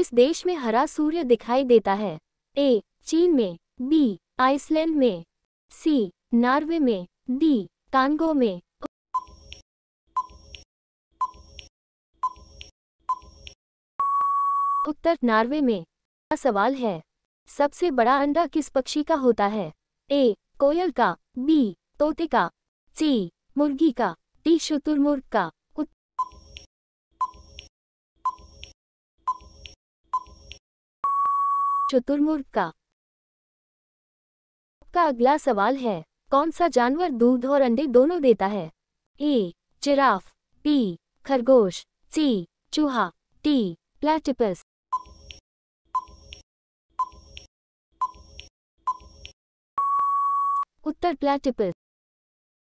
किस देश में हरा सूर्य दिखाई देता है ए चीन में बी आइसलैंड में सी नॉर्वे में डी कांगो में उत्तर नॉर्वे में सवाल है सबसे बड़ा अंडा किस पक्षी का होता है ए कोयल का बी तोते का सी मुर्गी का डी शुतुरमुर्ग का चतुर्मुर्ग का आपका अगला सवाल है कौन सा जानवर दूध और अंडे दोनों देता है ए चिराफ बी खरगोश सी चूहा टी प्लेटिपस उत्तर प्लेटिपस